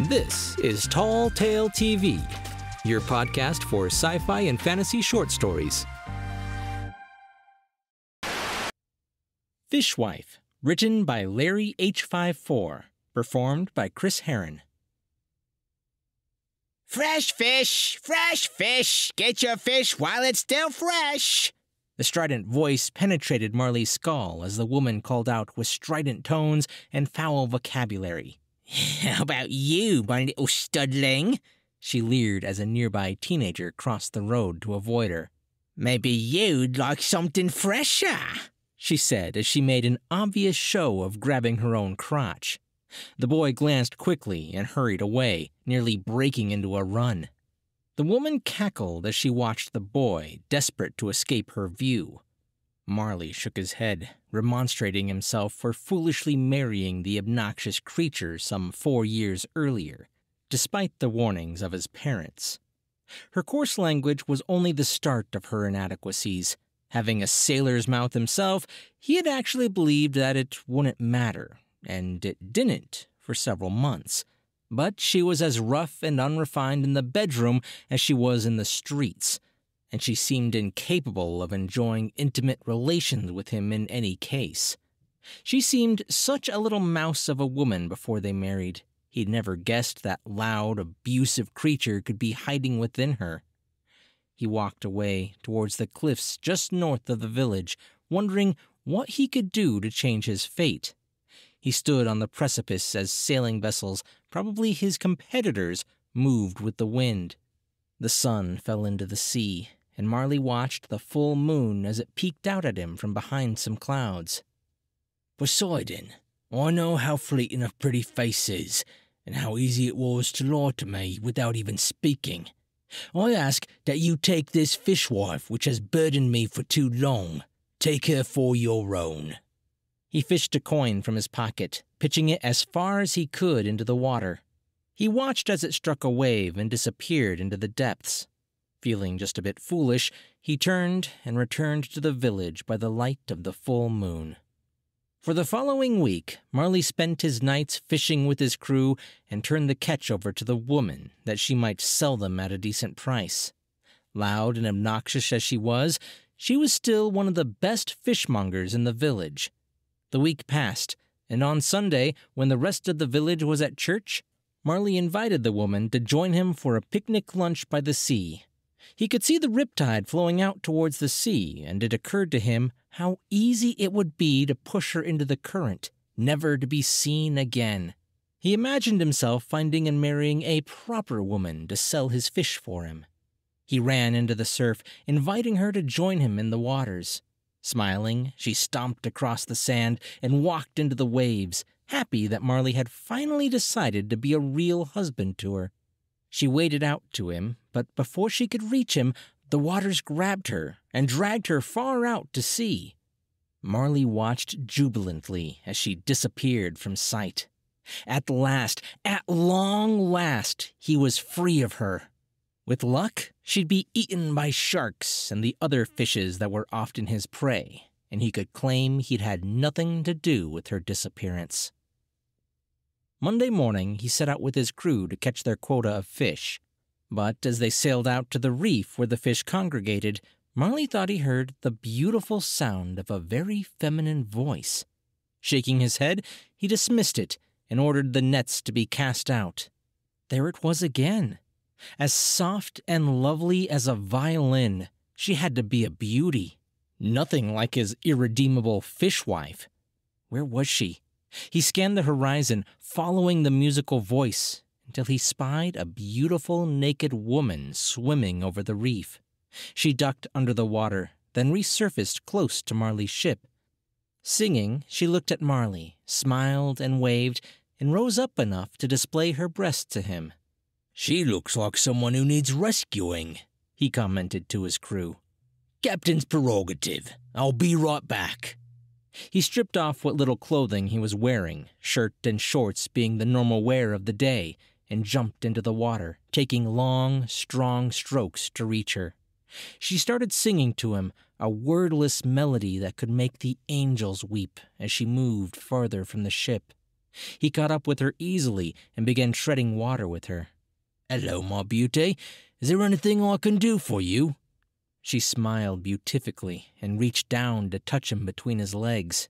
This is Tall Tale TV, your podcast for sci fi and fantasy short stories. Fishwife, written by Larry H54, performed by Chris Herron. Fresh fish, fresh fish, get your fish while it's still fresh. The strident voice penetrated Marley's skull as the woman called out with strident tones and foul vocabulary. How about you, my little studling? She leered as a nearby teenager crossed the road to avoid her. Maybe you'd like something fresher, she said as she made an obvious show of grabbing her own crotch. The boy glanced quickly and hurried away, nearly breaking into a run. The woman cackled as she watched the boy, desperate to escape her view. Marley shook his head, remonstrating himself for foolishly marrying the obnoxious creature some four years earlier, despite the warnings of his parents. Her coarse language was only the start of her inadequacies. Having a sailor's mouth himself, he had actually believed that it wouldn't matter, and it didn't for several months. But she was as rough and unrefined in the bedroom as she was in the streets and she seemed incapable of enjoying intimate relations with him in any case. She seemed such a little mouse of a woman before they married. He'd never guessed that loud, abusive creature could be hiding within her. He walked away towards the cliffs just north of the village, wondering what he could do to change his fate. He stood on the precipice as sailing vessels, probably his competitors, moved with the wind. The sun fell into the sea, and Marley watched the full moon as it peeked out at him from behind some clouds. Poseidon, I know how fleeting a pretty face is, and how easy it was to lie to me without even speaking. I ask that you take this fishwife which has burdened me for too long. Take her for your own. He fished a coin from his pocket, pitching it as far as he could into the water. He watched as it struck a wave and disappeared into the depths. Feeling just a bit foolish, he turned and returned to the village by the light of the full moon. For the following week, Marley spent his nights fishing with his crew and turned the catch over to the woman that she might sell them at a decent price. Loud and obnoxious as she was, she was still one of the best fishmongers in the village. The week passed, and on Sunday, when the rest of the village was at church, Marley invited the woman to join him for a picnic lunch by the sea. He could see the riptide flowing out towards the sea, and it occurred to him how easy it would be to push her into the current, never to be seen again. He imagined himself finding and marrying a proper woman to sell his fish for him. He ran into the surf, inviting her to join him in the waters. Smiling, she stomped across the sand and walked into the waves, happy that Marley had finally decided to be a real husband to her. She waded out to him, but before she could reach him, the waters grabbed her and dragged her far out to sea. Marley watched jubilantly as she disappeared from sight. At last, at long last, he was free of her. With luck, she'd be eaten by sharks and the other fishes that were often his prey, and he could claim he'd had nothing to do with her disappearance. Monday morning he set out with his crew to catch their quota of fish. But as they sailed out to the reef where the fish congregated, Marley thought he heard the beautiful sound of a very feminine voice. Shaking his head, he dismissed it and ordered the nets to be cast out. There it was again. As soft and lovely as a violin, she had to be a beauty. Nothing like his irredeemable fishwife. Where was she? He scanned the horizon, following the musical voice, until he spied a beautiful naked woman swimming over the reef. She ducked under the water, then resurfaced close to Marley's ship. Singing, she looked at Marley, smiled and waved, and rose up enough to display her breast to him. She looks like someone who needs rescuing, he commented to his crew. Captain's prerogative. I'll be right back. He stripped off what little clothing he was wearing, shirt and shorts being the normal wear of the day, and jumped into the water, taking long, strong strokes to reach her. She started singing to him a wordless melody that could make the angels weep as she moved farther from the ship. He caught up with her easily and began treading water with her. Hello, my beauty. Is there anything I can do for you? She smiled beatifically and reached down to touch him between his legs.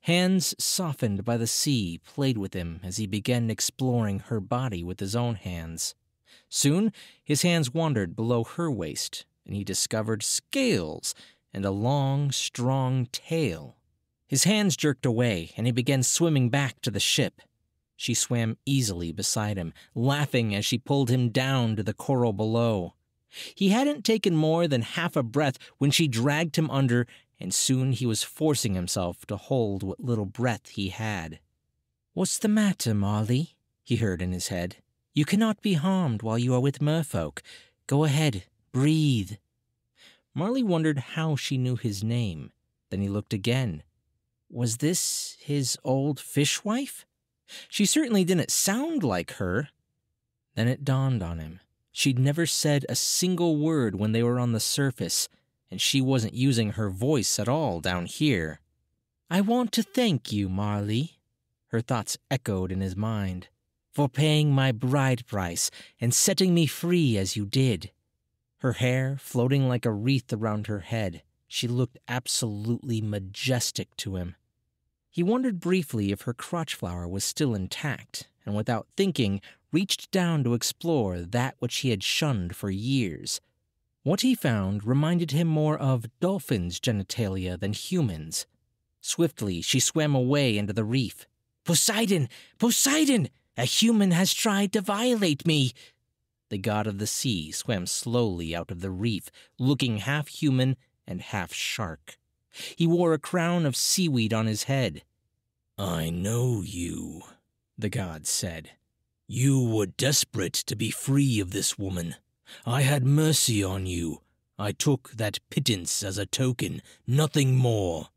Hands softened by the sea played with him as he began exploring her body with his own hands. Soon, his hands wandered below her waist, and he discovered scales and a long, strong tail. His hands jerked away, and he began swimming back to the ship. She swam easily beside him, laughing as she pulled him down to the coral below. He hadn't taken more than half a breath when she dragged him under, and soon he was forcing himself to hold what little breath he had. What's the matter, Marley? he heard in his head. You cannot be harmed while you are with merfolk. Go ahead, breathe. Marley wondered how she knew his name. Then he looked again. Was this his old fishwife? She certainly didn't sound like her. Then it dawned on him. She'd never said a single word when they were on the surface, and she wasn't using her voice at all down here. I want to thank you, Marley, her thoughts echoed in his mind, for paying my bride price and setting me free as you did. Her hair floating like a wreath around her head, she looked absolutely majestic to him. He wondered briefly if her crotch flower was still intact, and without thinking, reached down to explore that which he had shunned for years. What he found reminded him more of dolphins' genitalia than humans. Swiftly, she swam away into the reef. Poseidon! Poseidon! A human has tried to violate me! The god of the sea swam slowly out of the reef, looking half human and half shark. He wore a crown of seaweed on his head. I know you, the god said. You were desperate to be free of this woman. I had mercy on you. I took that pittance as a token, nothing more.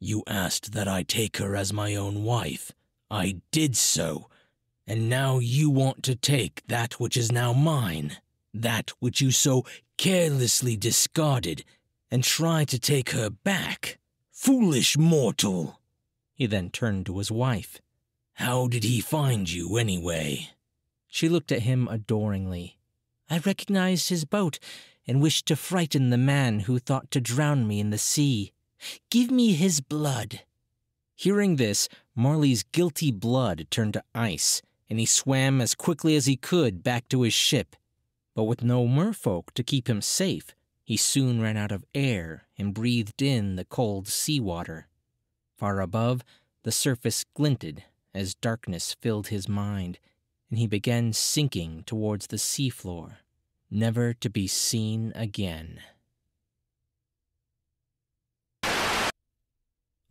You asked that I take her as my own wife. I did so. And now you want to take that which is now mine, that which you so carelessly discarded, and try to take her back. Foolish mortal! He then turned to his wife. How did he find you, anyway? She looked at him adoringly. I recognized his boat and wished to frighten the man who thought to drown me in the sea. Give me his blood. Hearing this, Marley's guilty blood turned to ice, and he swam as quickly as he could back to his ship. But with no merfolk to keep him safe, he soon ran out of air and breathed in the cold sea water. Far above, the surface glinted as darkness filled his mind and he began sinking towards the seafloor, never to be seen again.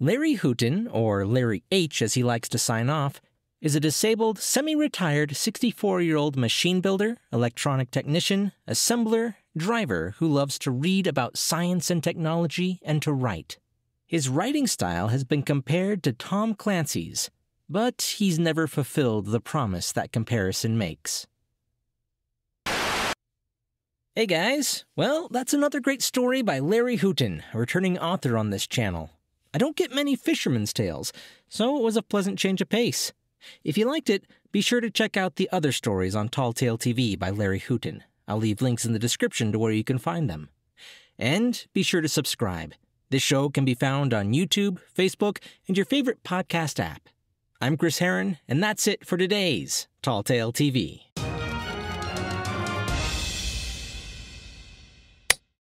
Larry Hooten, or Larry H as he likes to sign off, is a disabled, semi retired 64 year old machine builder, electronic technician, assembler, driver who loves to read about science and technology and to write. His writing style has been compared to Tom Clancy's, but he's never fulfilled the promise that comparison makes. Hey guys, well, that's another great story by Larry Hooten, a returning author on this channel. I don't get many fishermen's tales, so it was a pleasant change of pace. If you liked it, be sure to check out the other stories on Tall Tale TV by Larry Hooten. I'll leave links in the description to where you can find them. And be sure to subscribe. This show can be found on YouTube, Facebook, and your favorite podcast app. I'm Chris Herron, and that's it for today's Tall Tale TV.